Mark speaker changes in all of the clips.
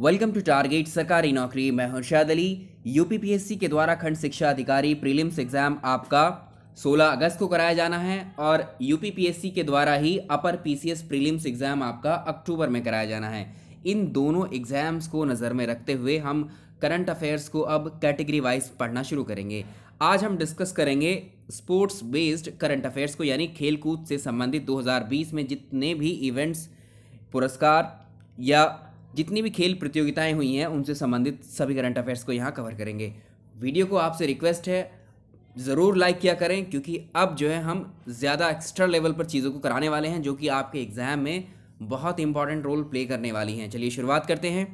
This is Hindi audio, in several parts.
Speaker 1: वेलकम टू टारगेट सरकारी नौकरी मैं हर्षाद अली यूपीपीएससी के द्वारा खंड शिक्षा अधिकारी प्रीलिम्स एग्ज़ाम आपका 16 अगस्त को कराया जाना है और यूपीपीएससी के द्वारा ही अपर पीसीएस प्रीलिम्स एग्ज़ाम आपका अक्टूबर में कराया जाना है इन दोनों एग्ज़ाम्स को नज़र में रखते हुए हम करंट अफेयर्स को अब कैटेगरी वाइज पढ़ना शुरू करेंगे आज हम डिस्कस करेंगे स्पोर्ट्स बेस्ड करंट अफेयर्स को यानी खेलकूद से संबंधित 2020 में जितने भी इवेंट्स पुरस्कार या जितनी भी खेल प्रतियोगिताएं हुई हैं उनसे संबंधित सभी करंट अफेयर्स को यहाँ कवर करेंगे वीडियो को आपसे रिक्वेस्ट है ज़रूर लाइक किया करें क्योंकि अब जो है हम ज़्यादा एक्स्ट्रा लेवल पर चीज़ों को कराने वाले हैं जो कि आपके एग्ज़ाम में बहुत इंपॉर्टेंट रोल प्ले करने वाली हैं चलिए शुरुआत करते हैं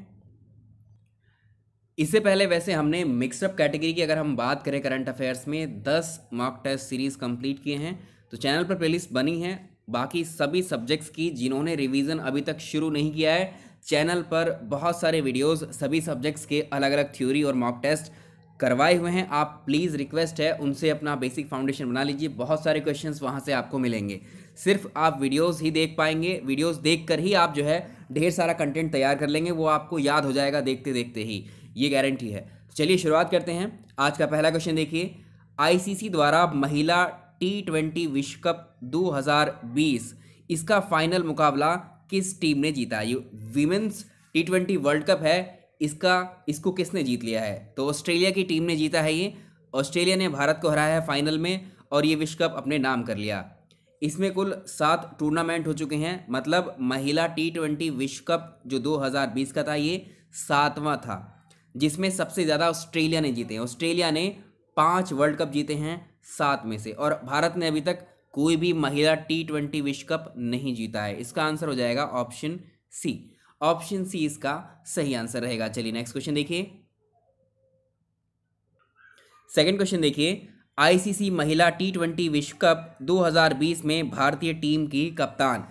Speaker 1: इससे पहले वैसे हमने मिक्सअप कैटेगरी की अगर हम बात करें करंट अफेयर्स में दस मॉक टेस्ट सीरीज़ कंप्लीट किए हैं तो चैनल पर प्लेलिस्ट बनी है बाकी सभी सब्जेक्ट्स की जिन्होंने रिवीजन अभी तक शुरू नहीं किया है चैनल पर बहुत सारे वीडियोस सभी सब्जेक्ट्स के अलग अलग थ्योरी और मॉक टेस्ट करवाए हुए हैं आप प्लीज़ रिक्वेस्ट है उनसे अपना बेसिक फाउंडेशन बना लीजिए बहुत सारे क्वेश्चंस वहाँ से आपको मिलेंगे सिर्फ आप वीडियोस ही देख पाएंगे वीडियोस देखकर ही आप जो है ढेर सारा कंटेंट तैयार कर लेंगे वो आपको याद हो जाएगा देखते देखते ही ये गारंटी है चलिए शुरुआत करते हैं आज का पहला क्वेश्चन देखिए आई द्वारा महिला टी ट्वेंटी विश्व कप दो इसका फाइनल मुकाबला किस टीम ने जीता ये women's T twenty world cup है इसका इसको किसने जीत लिया है तो ऑस्ट्रेलिया की टीम ने जीता है ये ऑस्ट्रेलिया ने भारत को हराया है फाइनल में और ये विश्व कप अपने नाम कर लिया इसमें कुल सात टूर्नामेंट हो चुके हैं मतलब महिला टी ट्वेंटी विश्व कप जो 2020 का था ये सातवां था जिसमें सबसे ज़्यादा ऑस्ट्रेलिया ने जीते हैं ऑस्ट्रेलिया ने पांच वर्ल्ड कप जीते हैं सात में से और भारत ने अभी तक कोई भी महिला टी ट्वेंटी विश्व कप नहीं जीता है इसका आंसर हो जाएगा ऑप्शन सी ऑप्शन सी इसका सही आंसर रहेगा चलिए नेक्स्ट क्वेश्चन देखिए सेकंड क्वेश्चन देखिए आईसीसी महिला टी ट्वेंटी विश्व कप 2020 में भारतीय टीम की कप्तान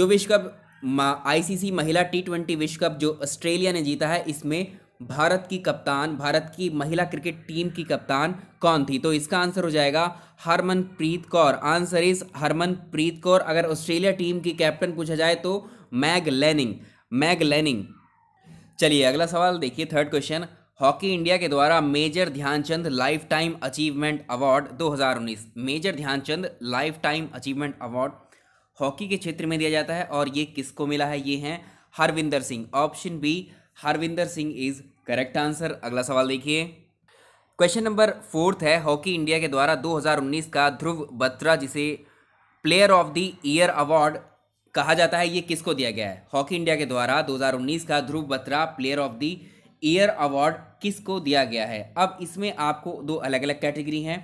Speaker 1: जो विश्व कप आईसीसी महिला टी ट्वेंटी विश्व कप जो ऑस्ट्रेलिया ने जीता है इसमें भारत की कप्तान भारत की महिला क्रिकेट टीम की कप्तान कौन थी तो इसका आंसर हो जाएगा हरमनप्रीत कौर आंसर इज हरमनप्रीत कौर अगर ऑस्ट्रेलिया टीम की कैप्टन पूछा जाए तो मैग लेनिंग मैग लेनिंग चलिए अगला सवाल देखिए थर्ड क्वेश्चन हॉकी इंडिया के द्वारा major Dhyanchand lifetime achievement award 2019 major Dhyanchand lifetime achievement award hockey के क्षेत्र में दिया जाता है और ये किसको मिला है ये हैं Harvinder Singh option B Harvinder Singh is correct answer अगला सवाल देखिए क्वेश्चन नंबर फोर्थ है हॉकी इंडिया के द्वारा 2019 का ध्रुव बत्रा जिसे player of the year award कहा जाता है ये किसको दिया गया है हॉकी इंडिया के द्वारा 2019 का Dhruv Batra player of the year award किसको दिया गया है अब इसमें आपको दो अलग अलग कैटेगरी हैं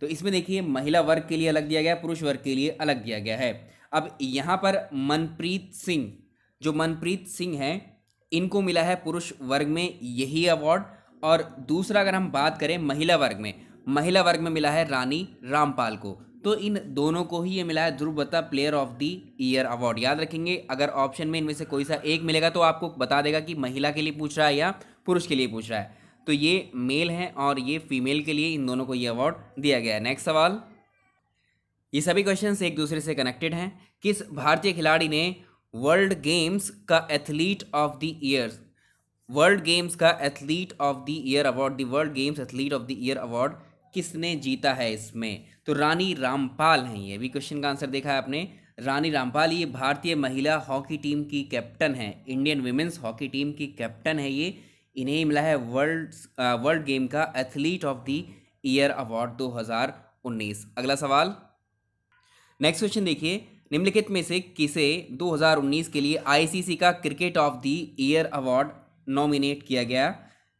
Speaker 1: तो इसमें देखिए महिला वर्ग के लिए अलग दिया गया है पुरुष वर्ग के लिए अलग दिया गया है अब यहाँ पर मनप्रीत सिंह जो मनप्रीत सिंह हैं इनको मिला है पुरुष वर्ग में यही अवार्ड और दूसरा अगर हम बात करें महिला वर्ग में महिला वर्ग में मिला है रानी रामपाल को तो इन दोनों को ही ये मिला है Dhruv player of the year award याद रखेंगे अगर ऑप्शन में इनमें से कोई सा एक मिलेगा तो आपको बता देगा कि महिला के लिए पूछ रहा है या पुरुष के लिए पूछ रहा है तो ये मेल हैं और ये फीमेल के लिए इन दोनों को ये अवार्ड दिया गया है नेक्स्ट सवाल ये सभी क्वेश्चन एक दूसरे से कनेक्टेड हैं किस भारतीय खिलाड़ी ने वर्ल्ड गेम्स का athlete of the year world games का athlete of the year award the world games athlete of the year award किसने जीता है इसमें तो रानी रामपाल हैं ये भी क्वेश्चन का आंसर देखा है आपने रानी रामपाल ये भारतीय महिला हॉकी टीम की कैप्टन है इंडियन वीमेंस हॉकी टीम की कैप्टन है ये इन्हें मिला है वर्ल्ड वर्ल्ड गेम का athlete of the year award 2019 अगला सवाल नेक्स्ट क्वेश्चन देखिए निम्नलिखित में से किसे 2019 के लिए आईसीसी का cricket of the year award nominate किया गया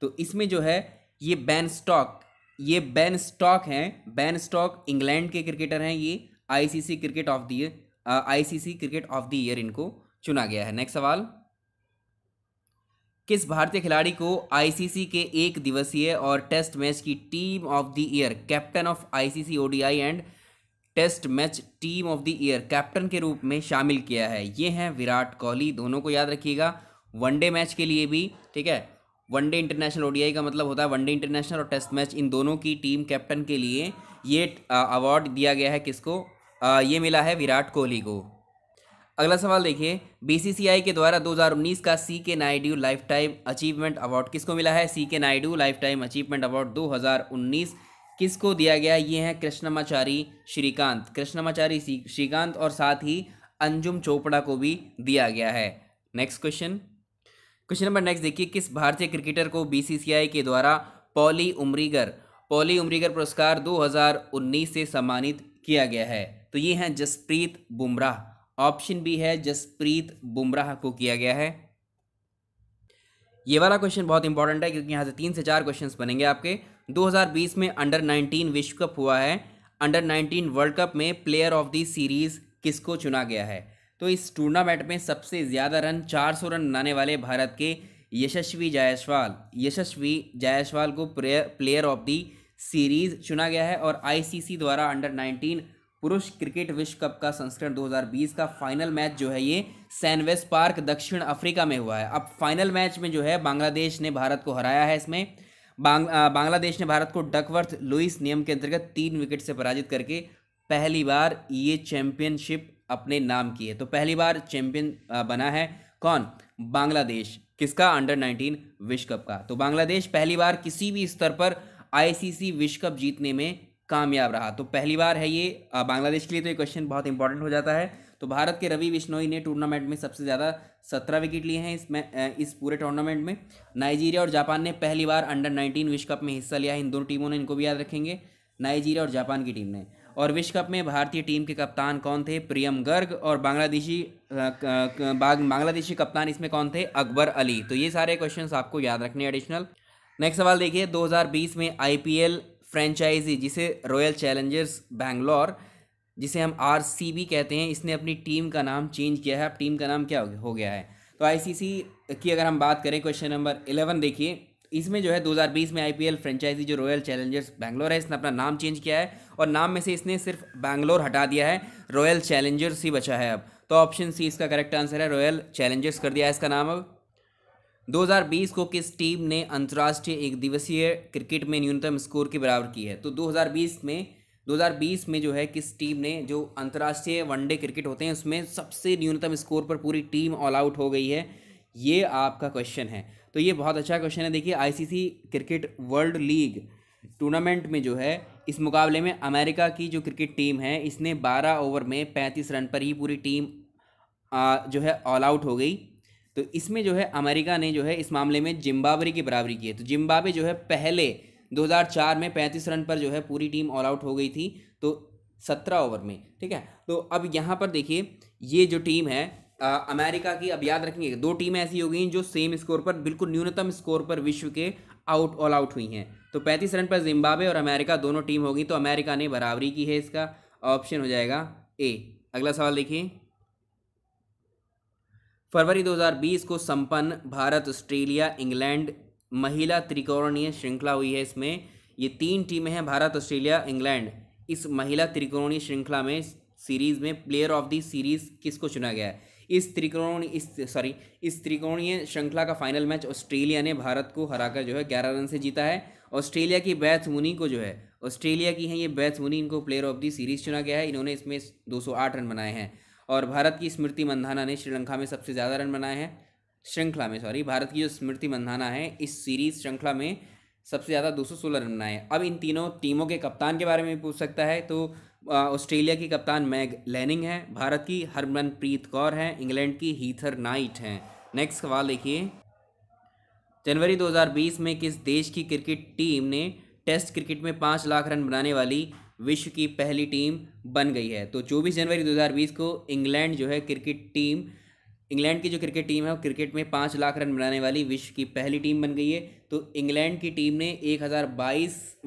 Speaker 1: तो इसमें जो है ये बैन स्टॉक ये बैन स्टॉक हैं बैन स्टॉक इंग्लैंड के क्रिकेटर हैं ये ICC cricket of the ICC cricket of the year इनको चुना गया है नेक्स्ट सवाल किस भारतीय खिलाड़ी को आईसीसी के एक दिवसीय और टेस्ट मैच की team of the year captain of ICC ODI and test match team of the year captain के रूप में शामिल किया है ये हैं विराट कोहली दोनों को याद रखिएगा वनडे मैच के लिए भी ठीक है वनडे इंटरनेशनल ओडीआई का मतलब होता है वनडे इंटरनेशनल और टेस्ट मैच इन दोनों की टीम कैप्टन के लिए ये अवार्ड दिया गया है किसको आ, ये मिला है विराट कोहली को अगला सवाल देखिए बीसीसीआई के द्वारा 2019 का C K Naidu lifetime achievement award किसको मिला है C K Naidu lifetime achievement award 2019 किसको दिया गया ये हैं कृष्णमाचारी श्रीकांत कृष्णमाचारी श्रीकांत और साथ ही अंजुम चोपड़ा को भी दिया गया है next question question number next देखिए किस भारतीय क्रिकेटर को बीसीसीआई के द्वारा पॉली उमरीगर पॉली उमरीगर पुरस्कार 2019 से सम्मानित किया गया है तो ये हैं जसप्रीत बुमराह ऑप्शन बी है जसप्रीत बुमराह को किया गया है ये वाला क्वेश्चन बहुत इंपॉर्टेंट है क्योंकि यहाँ से तीन से चार क्वेश्चंस बनेंगे आपके 2020 में अंडर 19 विश्व कप हुआ है अंडर 19 वर्ल्ड कप में प्लेयर ऑफ दी सीरीज़ किसको चुना गया है तो इस टूर्नामेंट में सबसे ज़्यादा रन 400 रन बनाने वाले भारत के यशस्वी जायसवाल यशस्वी जायसवाल को प्लेयर ऑफ दी सीरीज़ चुना गया है और आईसीसी द्वारा अंडर 19 पुरुष क्रिकेट विश्व कप का संस्करण 2020 का फाइनल मैच जो है ये सैनवेस पार्क दक्षिण अफ्रीका में हुआ है अब फाइनल मैच में जो है बांग्लादेश ने भारत को हराया है इसमें बांग, बांग्लादेश ने भारत को डकवर्थ लुइस नियम के अंतर्गत तीन विकेट से पराजित करके पहली बार ये चैंपियनशिप अपने नाम की है तो पहली बार चैंपियन बना है कौन बांग्लादेश किसका अंडर 19 विश्व कप का तो बांग्लादेश पहली बार किसी भी स्तर पर आईसीसी विश्व कप जीतने में कामयाब रहा तो पहली बार है ये बांग्लादेश के लिए तो ये क्वेश्चन बहुत इंपॉर्टेंट हो जाता है तो भारत के रवि बिश्नोई ने टूर्नामेंट में सबसे ज़्यादा सत्रह विकेट लिए हैं इसमें इस पूरे टूर्नामेंट में नाइजीरिया और जापान ने पहली बार अंडर नाइनटीन विश्व कप में हिस्सा लिया है इन दोनों टीमों ने इनको भी याद रखेंगे नाइजीरिया और जापान की टीम ने और विश्व कप में भारतीय टीम के कप्तान कौन थे प्रियम गर्ग और बांग्लादेशी बांग्लादेशी कप्तान इसमें कौन थे अकबर अली तो ये सारे क्वेश्चन आपको याद रखने एडिशनल नेक्स्ट सवाल देखिए 2020 में आईपीएल फ्रेंचाइजी जिसे रॉयल चैलेंजर्स बैंगलोर जिसे हम आर कहते हैं इसने अपनी टीम का नाम चेंज किया है अब टीम का नाम क्या हो गया है तो आई की अगर हम बात करें क्वेश्चन नंबर इलेवन देखिए इसमें जो है 2020 में आईपीएल फ्रेंचाइजी जो रॉयल चैलेंजर्स बैंगलोर है इसने अपना नाम चेंज किया है और नाम में से इसने सिर्फ बैंगलोर हटा दिया है रॉयल चैलेंजर्स ही बचा है अब तो ऑप्शन सी इसका करेक्ट आंसर है रॉयल चैलेंजर्स कर दिया है इसका नाम अब 2020 को किस टीम ने अंतर्राष्ट्रीय एक दिवसीय क्रिकेट में न्यूनतम स्कोर के बराबर की है तो दो में 2020 में जो है किस टीम ने जो अंतर्राष्ट्रीय वनडे क्रिकेट होते हैं उसमें सबसे न्यूनतम स्कोर पर पूरी टीम ऑल आउट हो गई है ये आपका क्वेश्चन है तो ये बहुत अच्छा क्वेश्चन है देखिए ICC cricket world league tournament में जो है इस मुकाबले में अमेरिका की जो क्रिकेट टीम है इसने 12 ओवर में 35 रन पर ही पूरी टीम आ, जो है ऑल आउट हो गई तो इसमें जो है अमेरिका ने जो है इस मामले में जिम्बाब्वे की बराबरी की है तो जिम्बावे जो है पहले 2004 में 35 रन पर जो है पूरी टीम ऑल आउट हो गई थी तो 17 ओवर में ठीक है तो अब यहाँ पर देखिए ये जो टीम है आ, अमेरिका की अब याद रखेंगे दो टीमें ऐसी हो गई जो सेम स्कोर पर बिल्कुल न्यूनतम स्कोर पर विश्व के आउट ऑल आउट हुई हैं तो 35 रन पर जिम्बाब्वे और अमेरिका दोनों टीम होगी तो अमेरिका ने बराबरी की है इसका ऑप्शन हो जाएगा ए अगला सवाल देखिए फरवरी 2020 को संपन्न भारत ऑस्ट्रेलिया इंग्लैंड महिला त्रिकोणीय श्रृंखला हुई है इसमें ये तीन टीमें हैं भारत ऑस्ट्रेलिया इंग्लैंड इस महिला त्रिकोणीय श्रृंखला में सीरीज में प्लेयर ऑफ द सीरीज किसको चुना गया है इस त्रिकोण इस सॉरी इस त्रिकोणीय श्रृंखला का फाइनल मैच ऑस्ट्रेलिया ने भारत को हराकर जो है ग्यारह रन से जीता है ऑस्ट्रेलिया की बैथ मुनी को जो है ऑस्ट्रेलिया की हैं ये बैथ मुनी इनको प्लेयर ऑफ दी सीरीज चुना गया है इन्होंने इसमें दो रन बनाए हैं और भारत की स्मृति मंधाना ने श्रीलंका में सबसे ज़्यादा रन बनाए हैं श्रृंखला में सॉरी भारत की जो स्मृति मंधाना है इस सीरीज श्रृंखला में सबसे ज़्यादा दो सौ रन बनाए अब इन तीनों टीमों के कप्तान के बारे में पूछ सकता है तो ऑस्ट्रेलिया की कप्तान मैग लैनिंग है भारत की हरमनप्रीत कौर है इंग्लैंड की हीथर नाइट हैं नेक्स्ट सवाल देखिए जनवरी 2020 में किस देश की क्रिकेट टीम ने टेस्ट क्रिकेट में पाँच लाख रन बनाने वाली विश्व की पहली टीम बन गई है तो चौबीस जनवरी 2020 को इंग्लैंड जो है क्रिकेट टीम इंग्लैंड की जो क्रिकेट टीम है वो क्रिकेट में पाँच लाख रन बनाने वाली विश्व की पहली टीम बन गई है तो इंग्लैंड की टीम ने एक हज़ार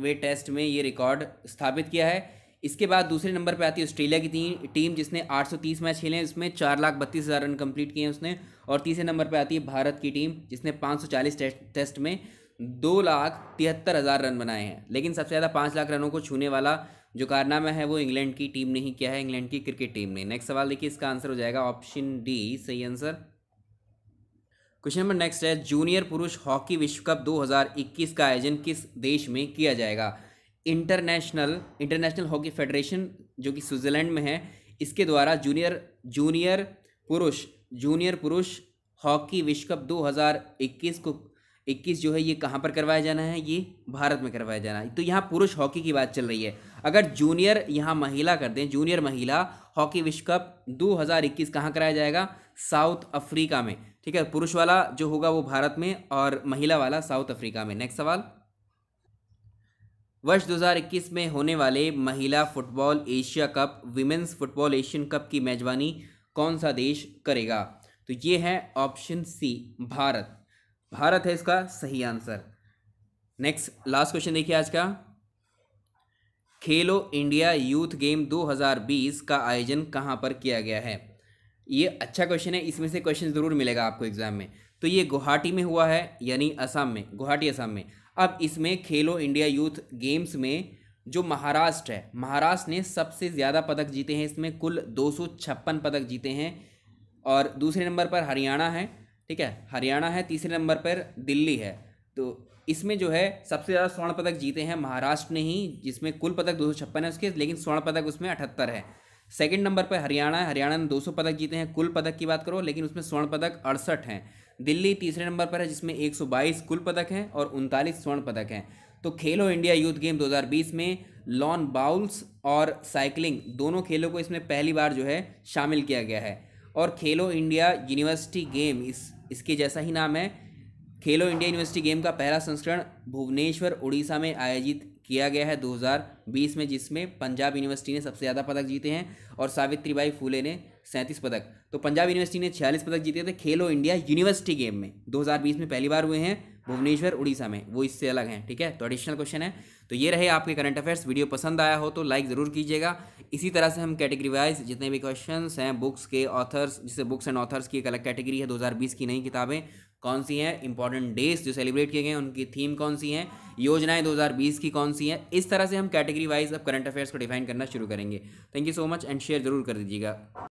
Speaker 1: वे टेस्ट में ये रिकॉर्ड स्थापित किया है इसके बाद दूसरे नंबर पे आती है ऑस्ट्रेलिया की टीम टीम जिसने 830 मैच खेले हैं इसमें चार लाख बत्तीस हज़ार रन कंप्लीट किए हैं उसने और तीसरे नंबर पे आती है भारत की टीम जिसने 540 चालीस टेस्ट में दो लाख तिहत्तर हज़ार रन बनाए हैं लेकिन सबसे ज़्यादा पाँच लाख रनों को छूने वाला जो कारनामा है वो इंग्लैंड की टीम ने ही किया है इंग्लैंड की क्रिकेट टीम ने नेक्स्ट सवाल देखिए इसका आंसर हो जाएगा ऑप्शन डी सही आंसर क्वेश्चन नंबर नेक्स्ट है जूनियर पुरुष हॉकी विश्व कप 2021 का आयोजन किस देश में किया जाएगा इंटरनेशनल इंटरनेशनल हॉकी फेडरेशन जो कि स्विट्जरलैंड में है इसके द्वारा जूनियर जूनियर पुरुष जूनियर पुरुष हॉकी विश्व कप 2021 को इक्कीस जो है ये कहाँ पर करवाया जाना है ये भारत में करवाया जाना है तो यहाँ पुरुष हॉकी की बात चल रही है अगर जूनियर यहाँ महिला कर दें जूनियर महिला हॉकी विश्व कप 2021 कहाँ कराया जाएगा साउथ अफ्रीका में ठीक है पुरुष वाला जो होगा वो भारत में और महिला वाला साउथ अफ्रीका में नेक्स्ट सवाल वर्ष 2021 में होने वाले महिला football Asia cup women's football Asian cup की मेजबानी कौन सा देश करेगा तो ये है ऑप्शन सी भारत भारत है इसका सही आंसर नेक्स्ट लास्ट क्वेश्चन देखिए आज का खेलो इंडिया यूथ गेम 2020 का आयोजन कहाँ पर किया गया है ये अच्छा क्वेश्चन है इसमें से क्वेश्चन ज़रूर मिलेगा आपको एग्जाम में तो ये गुवाहाटी में हुआ है यानी असम में गुवाहाटी असम में अब इसमें खेलो इंडिया यूथ गेम्स में जो महाराष्ट्र है महाराष्ट्र ने सबसे ज़्यादा पदक जीते हैं इसमें कुल दो पदक जीते हैं और दूसरे नंबर पर हरियाणा है ठीक है हरियाणा है तीसरे नंबर पर दिल्ली है तो इसमें जो है सबसे ज़्यादा स्वर्ण पदक जीते हैं महाराष्ट्र ने ही जिसमें कुल पदक दो है उसके लेकिन स्वर्ण पदक उसमें अठहत्तर है सेकेंड नंबर पर हरियाणा है हरियाणा ने दो पदक जीते हैं कुल पदक की बात करो लेकिन उसमें स्वर्ण पदक अड़सठ हैं दिल्ली तीसरे नंबर पर है जिसमें 122 कुल पदक हैं और उनतालीस स्वर्ण पदक हैं तो खेलो इंडिया यूथ गेम 2020 में लॉन बाउल्स और साइकिलिंग दोनों खेलों को इसमें पहली बार जो है शामिल किया गया है और खेलो इंडिया यूनिवर्सिटी गेम इस इसके जैसा ही नाम है खेलो इंडिया यूनिवर्सिटी गेम का पहला संस्करण भुवनेश्वर उड़ीसा में आयोजित किया गया है 2020 में जिसमें पंजाब यूनिवर्सिटी ने सबसे ज़्यादा पदक जीते हैं और सावित्रीबाई फूले ने सैंतीस पदक तो पंजाब यूनिवर्सिटी ने छियालीस पदक जीते थे खेलो इंडिया यूनिवर्सिटी गेम में 2020 में पहली बार हुए हैं भुवनेश्वर उड़ीसा में वो इससे अलग हैं ठीक है तो एडिशनल क्वेश्चन है तो ये रहे आपके करंट अफेयर्स वीडियो पसंद आया हो तो लाइक ज़रूर कीजिएगा इसी तरह से हम कैटेगरी वाइज जितने भी क्वेश्चन हैं बुक्स के ऑथर्स जिससे बुक्स एंड ऑथर्स की एक अलग कैटेगरी है दो की नई किताबें कौन सी हैं इंपॉर्टेंट डेज जो सेलिब्रेट किए गए उनकी थीम कौन सी हैं योजनाएं 2020 की कौन सी हैं इस तरह से हम कैटेगरी वाइज अब करंट अफेयर्स को डिफाइन करना शुरू करेंगे thank you so much and share जरूर कर दीजिएगा